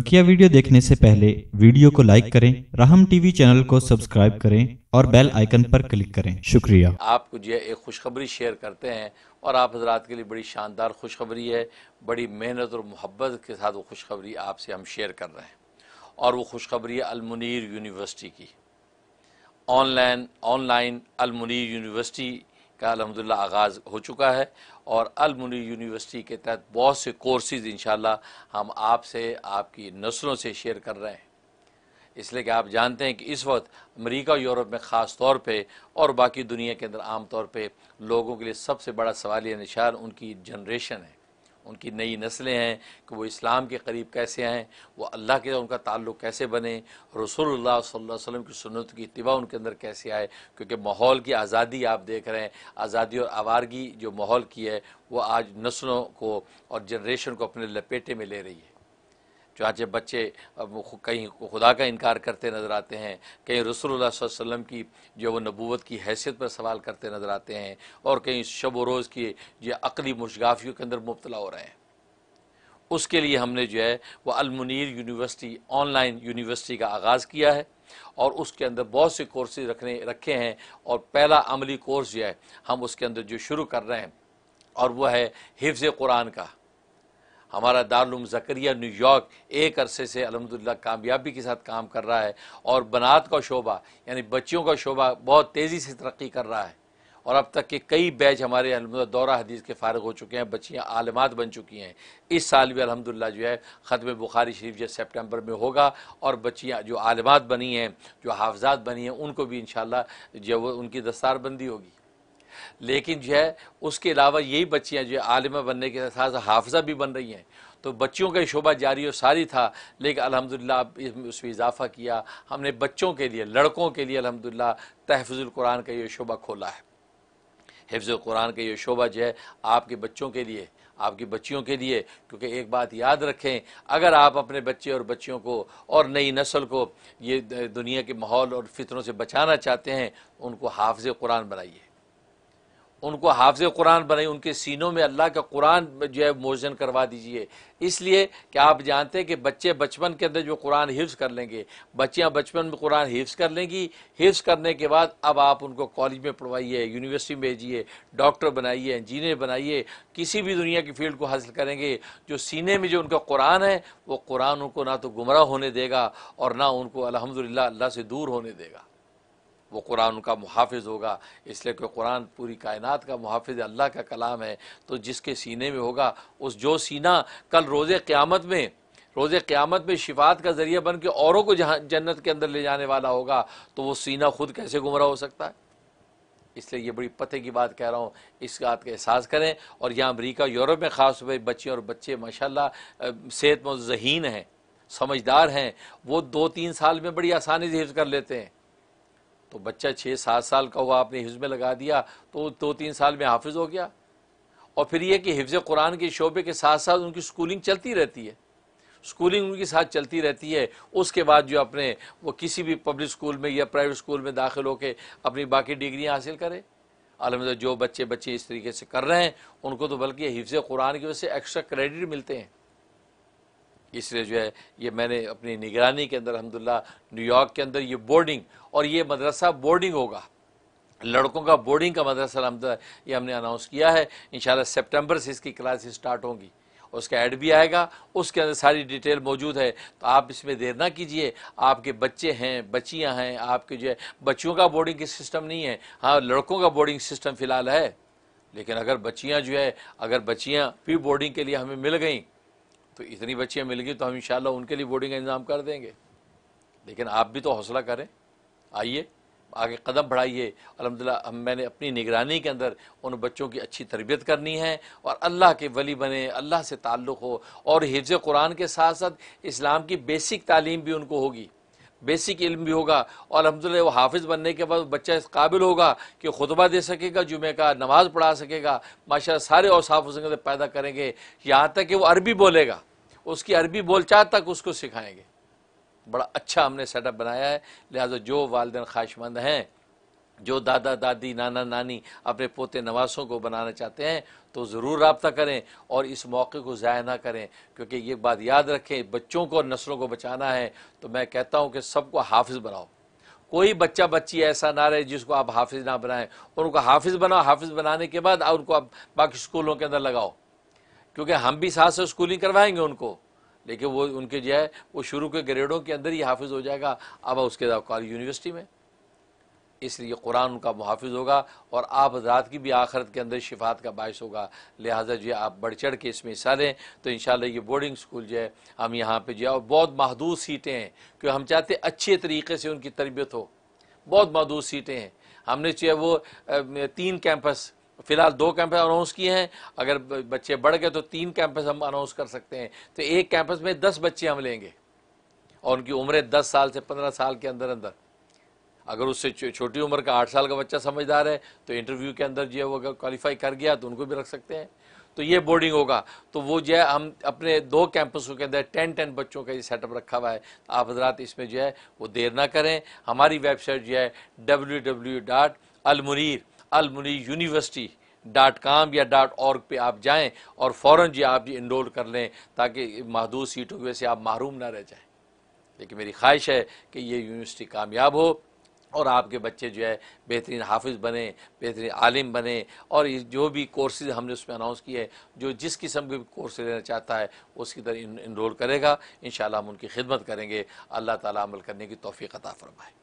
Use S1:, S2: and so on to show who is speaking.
S1: बकिया वीडियो देखने से पहले वीडियो को लाइक करें राहम टीवी चैनल को सब्सक्राइब करें और बेल आइकन पर क्लिक करें शुक्रिया आपको जो है एक खुशखबरी शेयर करते हैं और आप हजरात के लिए बड़ी शानदार खुशखबरी है बड़ी मेहनत और मोहब्बत के साथ वो खुशखबरी आपसे हम शेयर कर रहे हैं और वो खुशखबरी है अलमुनीर यूनिवर्सिटी की ऑनलाइन ऑनलाइन अलमुनीर यूनिवर्सिटी का अलहमदिल्ला आगाज़ हो चुका है और अलमुनी यूनिवर्सिटी के तहत बहुत से कोर्सेज़ इन हम आपसे आपकी नस्लों से शेयर कर रहे हैं इसलिए कि आप जानते हैं कि इस वक्त अमेरिका यूरोप में ख़ास तौर पे और बाकी दुनिया के अंदर आम तौर पे लोगों के लिए सबसे बड़ा सवालिया निशान उनकी जनरेशन है उनकी नई नस्लें हैं कि वो इस्लाम के करीब कैसे आएँ वो अल्लाह के उनका ताल्लुक़ कैसे बने रसोल्ला वसम की सुनत की इतबा उनके अंदर कैसे आए क्योंकि माहौल की आज़ादी आप देख रहे हैं आज़ादी और आवारगी जो माहौल की है वो आज नस्लों को और जनरेशन को अपने लपेटे में ले रही है चाहे बच्चे कहीं खुदा का इनकार करते नज़र आते हैं कहीं रसोल्ला वसम की जो वो नबूत की हैसियत पर सवाल करते नज़र आते हैं और कहीं शब व रोज़ की जो अकली मुशगाफियों के अंदर मुबतला हो रहे हैं उसके लिए हमने जो है वह अलमुनीर यूनिवर्सिटी ऑनलाइन यूनिवर्सिटी का आगाज़ किया है और उसके अंदर बहुत से कोर्सेज रखने रखे हैं और पहला अमली कोर्स जो है हम उसके अंदर जो शुरू कर रहे हैं और वह है हिफ़ कुरान का हमारा दारुम जकरिया न्यूयॉर्क एक अरसे से अलहमदिल्ला कामयाबी के साथ काम कर रहा है और बनात का शोबा यानी बच्चियों का शोबा बहुत तेज़ी से तरक्की कर रहा है और अब तक के कई बैच हमारे अलहमदिल्ला दौरा हदीस के फारग हो चुके हैं बच्चियाँ आलमात बन चुकी हैं इस साल भी अलहमदिल्ला जो है ख़त्म बुखारी शरीफ जो सेप्टेम्बर में होगा और बच्चियाँ जो आलमात बनी हैं जो हाफजात बनी हैं उनको भी इन जो उनकी दस्तारबंदी होगी लेकिन जो है उसके अलावा यही बच्चियाँ जो आलिमा बनने के साथ साथ हाफजा भी बन रही हैं तो बच्चियों का शोबा जारी और सारी था लेकिन अलहमदिल्ला उसमें इजाफ़ा किया हमने बच्चों के लिए लड़कों के लिए अलहमदिल्ला कुरान का ये शोबा खोला है हिफ्ज़ कुरान का ये शोबा जो है आपके बच्चों के लिए आपकी बच्चियों के लिए क्योंकि एक बात याद रखें अगर आप अपने बच्चे और बच्चियों को और नई नस्ल को ये दुनिया के माहौल और फितरों से बचाना चाहते हैं उनको हाफज कुरान बनाइए उनको हाफ़ कुरान बनाई उनके सीनों में अल्लाह का कुरान जो है मोजन करवा दीजिए इसलिए कि आप जानते हैं कि बच्चे बचपन के अंदर जो कुरान हिफ्स कर लेंगे बच्चियाँ बचपन में कुरान हिफ्स कर लेंगी हिफ्स करने के बाद अब आप उनको कॉलेज में पढ़वाइए यूनिवर्सिटी में भेजिए डॉक्टर बनाइए इंजीनियर बनाइए किसी भी दुनिया की फील्ड को हासिल करेंगे जो सीने में जो उनका कुरान है वो कुरान उनको ना तो गुमराह होने देगा और ना उनको अलहमदिल्ला अल्लाह से दूर होने देगा वो कुरान उनका मुहाफ़ होगा इसलिए कि कुरान पूरी कायनात का मुहाफ़ अल्लाह का कलाम है तो जिसके सीने में होगा उस जो सीना कल रोज़ क़्यामत में रोज़ क़्यामत में शिफात का ज़रिया बन के औरों को जहाँ जन्नत के अंदर ले जाने वाला होगा तो वो सीना खुद कैसे गुमराह हो सकता है इसलिए ये बड़ी पते की बात कह रहा हूँ इस बात का एहसास करें और यहाँ अमरीका यूरोप में ख़ास तौर बच्चियाँ और बच्चे माशा सेहतमंद जहीन हैं समझदार हैं वो दो तीन साल में बड़ी आसानी से हिफ कर लेते हैं तो बच्चा छः सात साल का हुआ आपने हिफ्ज़ में लगा दिया तो दो तीन साल में हाफिज हो गया और फिर यह कि हिफ्ज़ कुरान के शोबे के साथ साथ उनकी स्कूलिंग चलती रहती है स्कूलिंग उनके साथ चलती रहती है उसके बाद जो अपने वो किसी भी पब्लिक स्कूल में या प्राइवेट स्कूल में दाखिल होकर अपनी बाकी डिग्रियाँ हासिल करें अलहमद जो बच्चे बच्चे इस तरीके से कर रहे हैं उनको तो बल्कि हिफ्ज़ कुरान की वजह से एक्स्ट्रा क्रेडिट मिलते हैं इसलिए जो है ये मैंने अपनी निगरानी के अंदर अलहमदिल्ला न्यूयॉर्क के अंदर ये बोर्डिंग और ये मदरसा बोर्डिंग होगा लड़कों का बोर्डिंग का मदरसा अलहमदिल्ला ये हमने अनाउंस किया है इन सितंबर से इसकी क्लास स्टार्ट होंगी उसका ऐड भी आएगा उसके अंदर सारी डिटेल मौजूद है तो आप इसमें देर ना कीजिए आपके बच्चे हैं बच्चियां हैं आपके जो है बच्चियों का बोर्डिंग की सिस्टम नहीं है हाँ लड़कों का बोर्डिंग सिस्टम फ़िलहाल है लेकिन अगर बच्चियां जो है अगर बच्चियां भी बोर्डिंग के लिए हमें मिल गई तो इतनी बच्चियाँ मिल गई तो हम इन उनके लिए बोर्डिंग का इंतजाम कर देंगे लेकिन आप भी तो हौसला करें आइए आगे कदम बढ़ाइए अलहमदिल्ला हम मैंने अपनी निगरानी के अंदर उन बच्चों की अच्छी तरबियत करनी है और अल्लाह के वली बने अल्लाह से ताल्लुक़ हो और हिज कुरान के साथ साथ इस्लाम की बेसिक तालीम भी उनको होगी बेसिक इल्म भी होगा और अलहमदिल्ला वो हाफिज़ बनने के बाद बच्चा इस काबिल होगा कि खुतबा दे सकेगा जुमे का नमाज़ पढ़ा सकेगा माशा सारे और साफ उसके पैदा करेंगे यहाँ तक कि वो अरबी बोलेगा उसकी अरबी बोलचाल तक उसको सिखाएंगे बड़ा अच्छा हमने सेटअप बनाया है लिहाजा जो वालदे ख्वाहिशमंद हैं जो दादा दादी नाना नानी अपने पोते नवासों को बनाना चाहते हैं तो ज़रूर रबता करें और इस मौके को ज़ाया ना करें क्योंकि ये बात याद रखें बच्चों को और नस्लों को बचाना है तो मैं कहता हूँ कि सबको हाफिज़ बनाओ कोई बच्चा बच्ची ऐसा ना रहे जिसको आप हाफिज़ ना बनाएं उनको हाफिज़ बनाओ हाफिज़ बनाने के बाद उनको आप बाकी स्कूलों के अंदर लगाओ क्योंकि हम भी साथ से स्कूलिंग करवाएंगे उनको लेकिन वो उनके जो है वो शुरू के ग्रेडों के अंदर ही हाफिज़ हो जाएगा अब उसके कॉलेज यूनिवर्सिटी में इसलिए कुरान उनका मुहाफ़ होगा और आप हजरात की भी आखरत के अंदर शिफात का बायस होगा लिहाजा जो आप बढ़ चढ़ के इसमें हिस्सा लें तो इन ये बोर्डिंग स्कूल जो है हम यहाँ पर जो है और बहुत महदूद सीटें हैं क्योंकि हम चाहते अच्छे तरीके से उनकी तरबियत हो बहुत महदूद सीटें हैं हमने जो है वो तीन कैंपस फ़िलहाल दो कैंपस अनाउंस किए हैं अगर बच्चे बढ़ गए तो तीन कैंपस हम अनाउंस कर सकते हैं तो एक कैंपस में दस बच्चे हम लेंगे और उनकी उम्र दस साल से पंद्रह साल के अंदर अंदर अगर उससे छोटी उम्र का आठ साल का बच्चा समझदार है तो इंटरव्यू के अंदर जो है वो अगर क्वालिफाई कर गया तो उनको भी रख सकते हैं तो ये बोर्डिंग होगा तो वो जो है हम अपने दो कैंपसों के अंदर टेन टेन बच्चों का ये सेटअप रखा हुआ है तो आप हजरात इसमें जो है वो देर ना करें हमारी वेबसाइट जो है W W dot Almunir Almunir university dot com या डॉट और पे आप जाएं और फ़ौर जी आप जी इनरोल कर लें ताकि महदूद सीटों की वजह से आप महरूम ना रह जाएं लेकिन मेरी ख्वाहिश है कि ये यूनिवर्सिटी कामयाब हो और आपके बच्चे जो है बेहतरीन हाफिज बने बेहतरीन आलिम बने और ये जो भी कोर्सेज हमने उसमें अनाउंस किए हैं जो जिस किस्म के कोर्स लेना चाहता है उसकी तरह इन इनरोल करेगा इन हम उनकी खिदमत करेंगे अल्लाह ताला अमल करने की तोफ़ी अता फरमाए